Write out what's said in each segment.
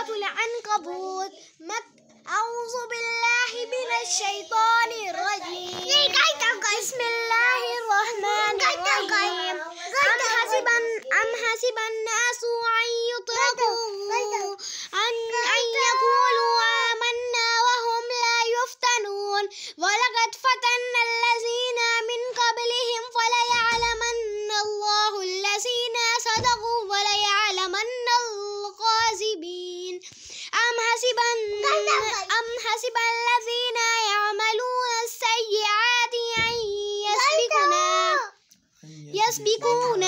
العنكبوت مت أعوذ بالله من الشيطان الرجيم بسم الله الرحمن الرحيم أم حسب أم حسب الناس أن يتركوا أن أن يقولوا آمنا وهم لا يفتنون ولقد فتنوا حسب الذين يعملون السيئات أن يسبقونا يسبقونا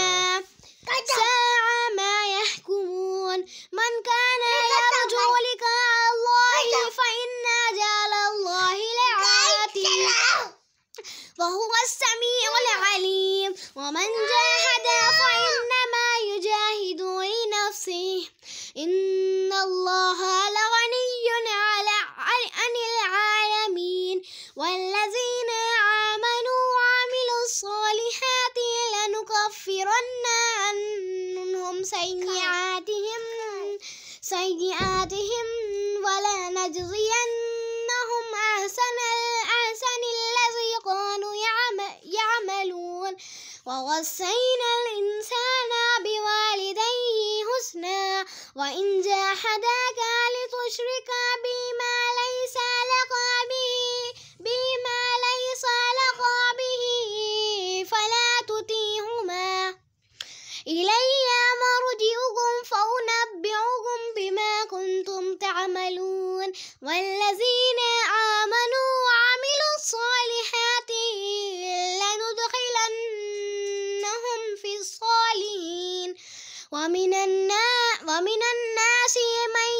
لنجزينهم أحسن الأحسن الذي كانوا يعملون ووصينا الإنسان بوالديه حسنا وإن جاهداك لتشرك بما ليس لك به بما ليس لك به فلا تطيعهما إلي مرجئكم فأنبئكم بما كنتم تعملون والذين آمنوا وعملوا الصالحات لندخلنهم في الصالحين ومن الناس ومن الناس من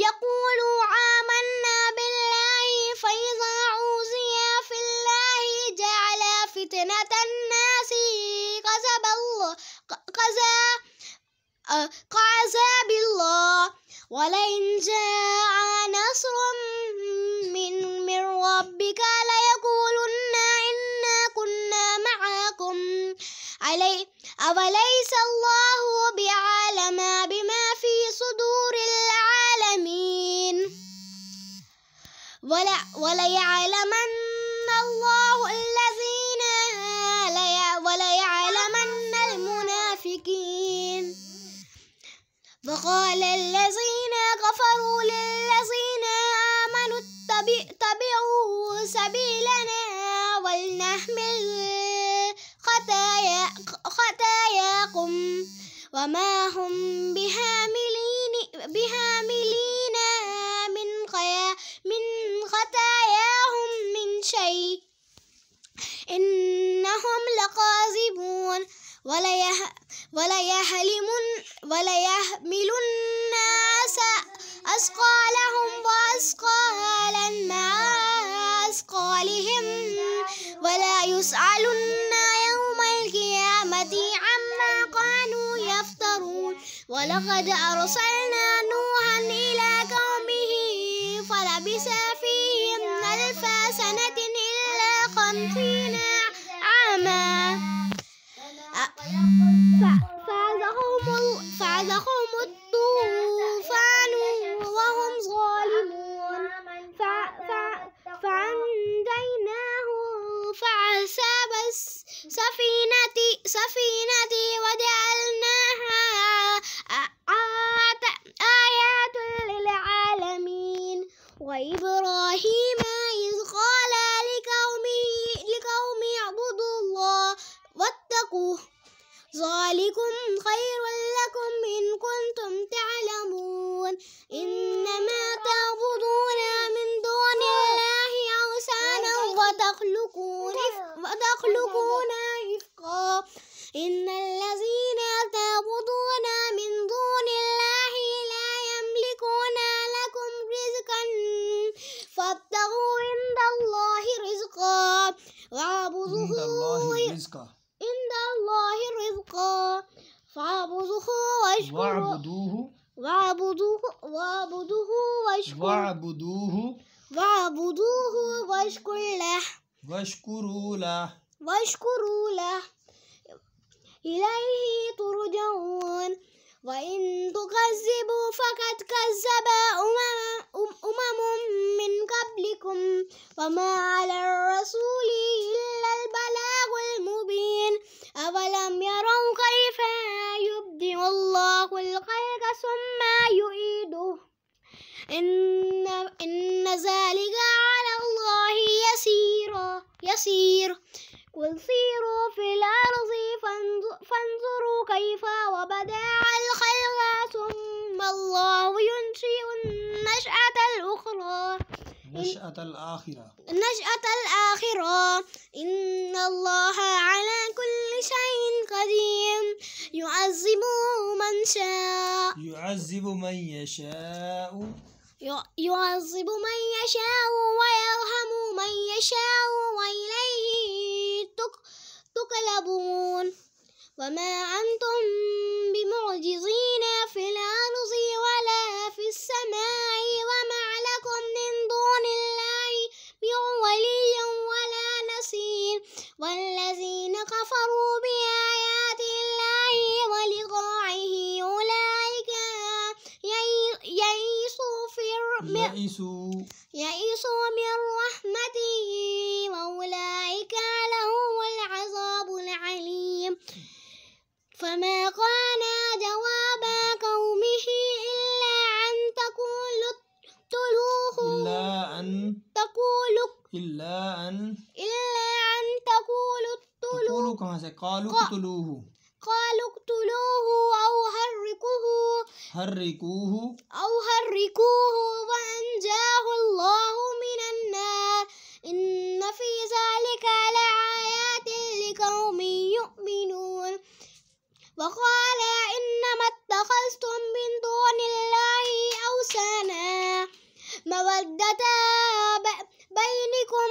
يقول آمنا بالله فإذا عوزي في الله جعل فتنة الناس قذب الله قذاب آه، الله ولئن جاء نصرا من من ربك ليقولن إنا كنا معكم علي أوليس الله بعالم بما في صدور العالمين ولا وليعلمن وما هم بهاملين بهاملين من خيا من خطاياهم من شيء إنهم لقاذبون ولا وليحلمن وليحملن أسقالهم وأثقالا مع أثقالهم ولا يسألن ولقد أرسلنا نوحا إلى قومه فلبث فيهم ألف سنة إلا خمسين subscriber واعبدوه واعبدوه واشكر له واشكروا له واشكروا له إليه ترجعون وإن تكذبوا فقد كذب أمم-, أمم, من قبلكم وما على الرسول إلا البلاغ المبين أولم يروا كيف يبدئ الله الخلق ثم يعيده إن إن ذلك على الله يسير يسير قل سيروا في الأرض فانظروا كيف وبدا الخلق ثم الله ينشئ النشأة الأخرى نشأة الآخرة النشأة الآخرة إن الله على كل شيء قدير يعذبه من شاء يعذب من يشاء يعذب من يشاء ويرحم يئسوا يئسوا من رحمته وأولئك لهم العذاب العليم فما كان جواب قومه إلا أن تقول اقتلوه إلا أن تقول إلا أن إلا أن تقول اقتلوه قالوا اقتلوه قالوا اقتلوه أو حرقوه حرقوه أو حرقوه وقال إنما اتخذتم من دون الله أوثانا مودة بينكم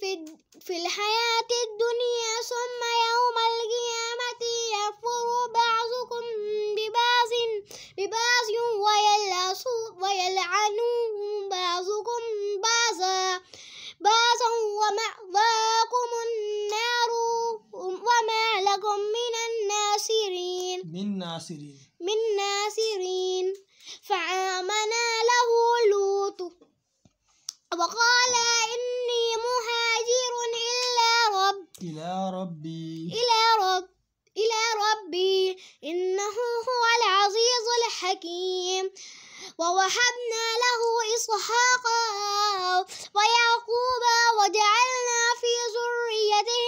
في, في الحياة الدنيا ثم يوم القيامة يكفر بعض ناصرين من ناصرين فآمنا له لوط وقال إني مهاجر إلى رب إلى ربي إلى رب إلى ربي إنه هو العزيز الحكيم ووهبنا له إسحاق ويعقوب وجعلنا في ذريته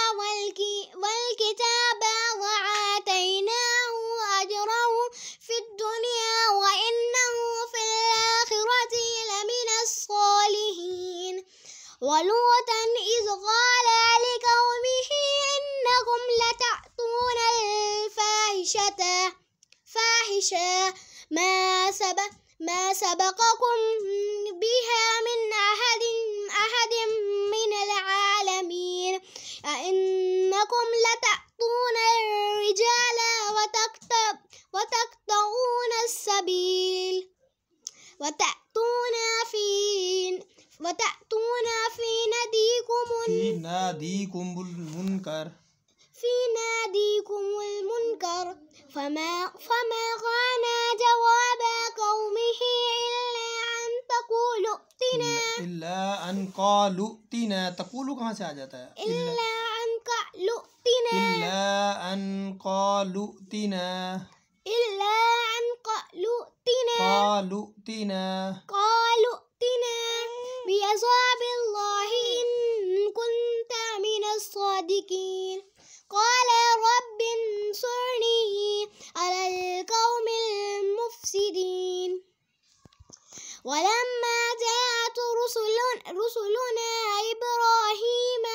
ما سبق ما سبقكم إلا أن قالوا لؤتنا تقول كهان سي إلا أن قالوا لؤتنا إلا أن قالوا لؤتنا إلا أن قالوا لؤتنا قالوا لؤتنا قالوا لؤتنا بأصحاب الله إن كنت من الصادقين قال رب انصرني على القوم المفسدين ولما رسلنا, رسلنا إبراهيم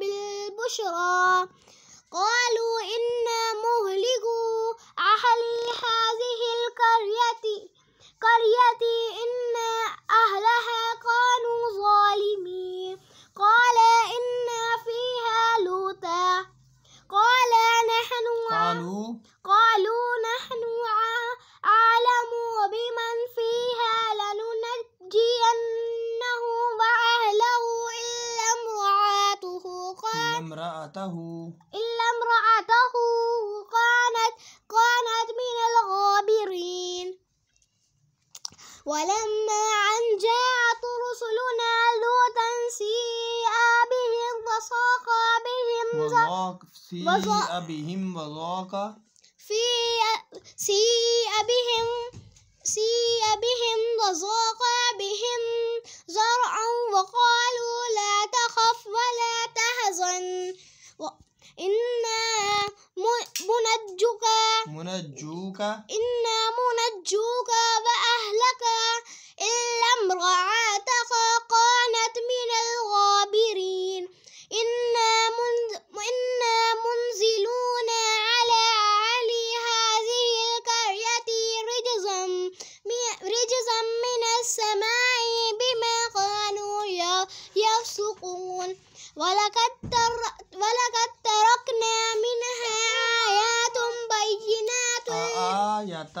بالبشرى قالوا إنا مهلكو أهل هذه القرية قرية إن أهلها وضاق في أبيهم وضاق في في أبيهم في أبيهم وضاق بهم زرعا وقالوا لا تخف ولا تحزن إنا منجوك منجوك إنا منجوك وأهلك إلا امرأتك كانت من الغابرين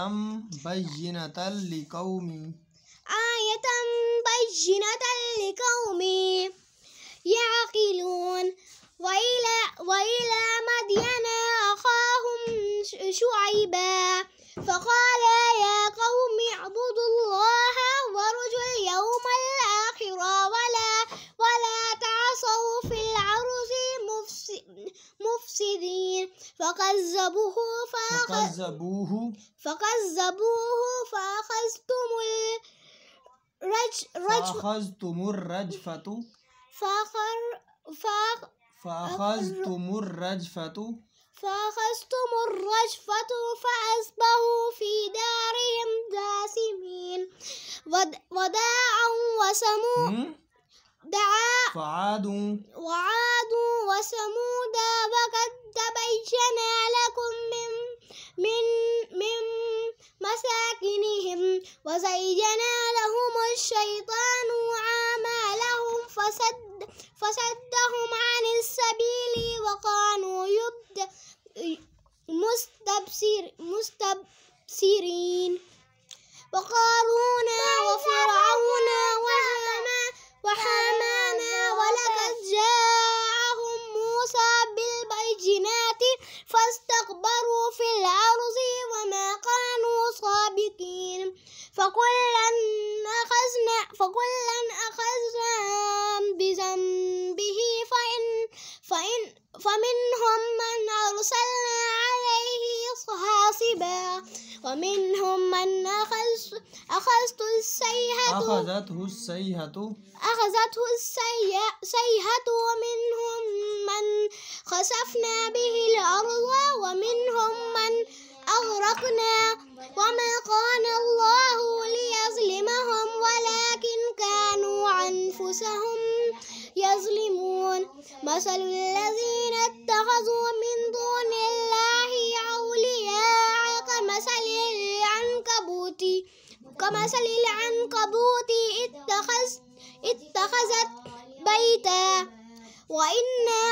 آيَةً بينة لقوم آية بينة لقوم يعقلون وإلى وإلى مدين أخاهم شعيبا فقال يا قوم اعبدوا الله وارجوا اليوم الآخر ولا ولا تعصوا في العرض مفسدين فكذبوه فكذبوه فكذبوه فأخذتم الرج رج فأخذتم الرجفة فأخر فأخ فأخذتم الرجفة فأخذتم الرجفة فأصبحوا في دارهم جاسمين وداعا وسموع دعا فعادوا وعادوا وسمودا وقد تبين لكم من من من وزين لهم الشيطان أعمالهم فسد فسدهم عن السبيل وكانوا يبد مستبصر مستبصرين وقارون وفرعون وهاما وحامان ولقد جاءهم موسى بالبينات فكلا أخذنا فكلا أخذنا بذنبه فإن فإن فمنهم من أرسلنا عليه حاصبا ومنهم من أخذ أخذت السيهة أخذته السيهة أخذته السيهة ومنهم من خسفنا به الأرض ومنهم من أغرقنا وما كان الله ليظلمهم ولكن كانوا أنفسهم يظلمون مثل الذين اتخذوا من دون الله أولياء كمثل العنكبوت كمثل العنكبوت اتخذ اتخذت بيتا وإنا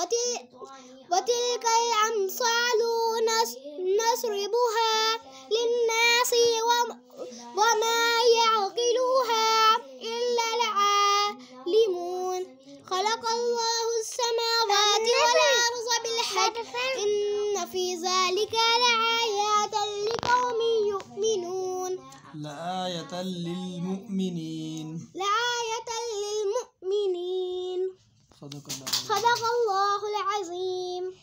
وتلك الأمصال نسربها للناس وما يعقلوها إلا العالمون خلق الله السماوات والأرض بالحق إن في ذلك لآيات لقوم يؤمنون لآية للمؤمنين لآية صدق الله العظيم